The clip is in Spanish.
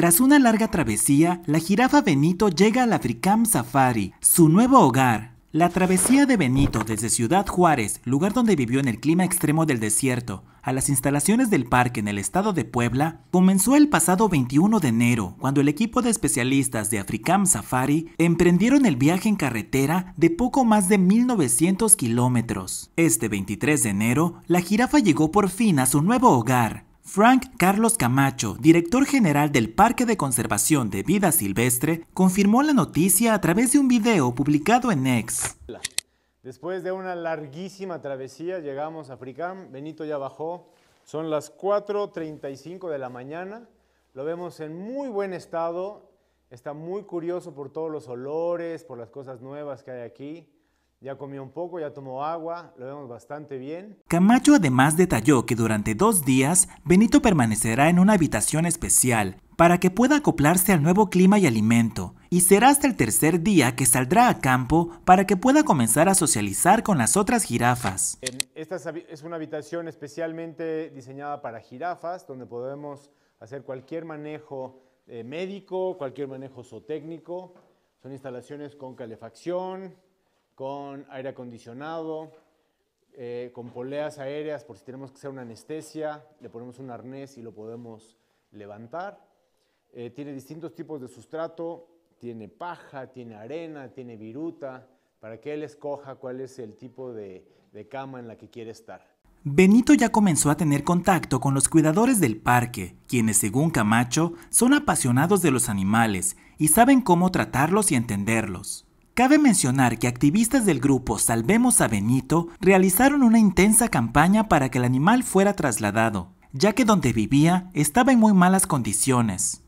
Tras una larga travesía, la jirafa Benito llega al Africam Safari, su nuevo hogar. La travesía de Benito desde Ciudad Juárez, lugar donde vivió en el clima extremo del desierto, a las instalaciones del parque en el estado de Puebla, comenzó el pasado 21 de enero, cuando el equipo de especialistas de Africam Safari emprendieron el viaje en carretera de poco más de 1900 kilómetros. Este 23 de enero, la jirafa llegó por fin a su nuevo hogar, Frank Carlos Camacho, director general del Parque de Conservación de Vida Silvestre, confirmó la noticia a través de un video publicado en X. Después de una larguísima travesía llegamos a Fricam, Benito ya bajó, son las 4.35 de la mañana, lo vemos en muy buen estado, está muy curioso por todos los olores, por las cosas nuevas que hay aquí. Ya comió un poco, ya tomó agua, lo vemos bastante bien. Camacho además detalló que durante dos días Benito permanecerá en una habitación especial para que pueda acoplarse al nuevo clima y alimento, y será hasta el tercer día que saldrá a campo para que pueda comenzar a socializar con las otras jirafas. Esta es una habitación especialmente diseñada para jirafas, donde podemos hacer cualquier manejo eh, médico, cualquier manejo zootécnico. Son instalaciones con calefacción, con aire acondicionado, eh, con poleas aéreas por si tenemos que hacer una anestesia, le ponemos un arnés y lo podemos levantar. Eh, tiene distintos tipos de sustrato, tiene paja, tiene arena, tiene viruta, para que él escoja cuál es el tipo de cama en la que quiere estar. Benito ya comenzó a tener contacto con los cuidadores del parque, quienes según Camacho son apasionados de los animales y saben cómo tratarlos y entenderlos. Cabe mencionar que activistas del grupo Salvemos a Benito realizaron una intensa campaña para que el animal fuera trasladado, ya que donde vivía estaba en muy malas condiciones.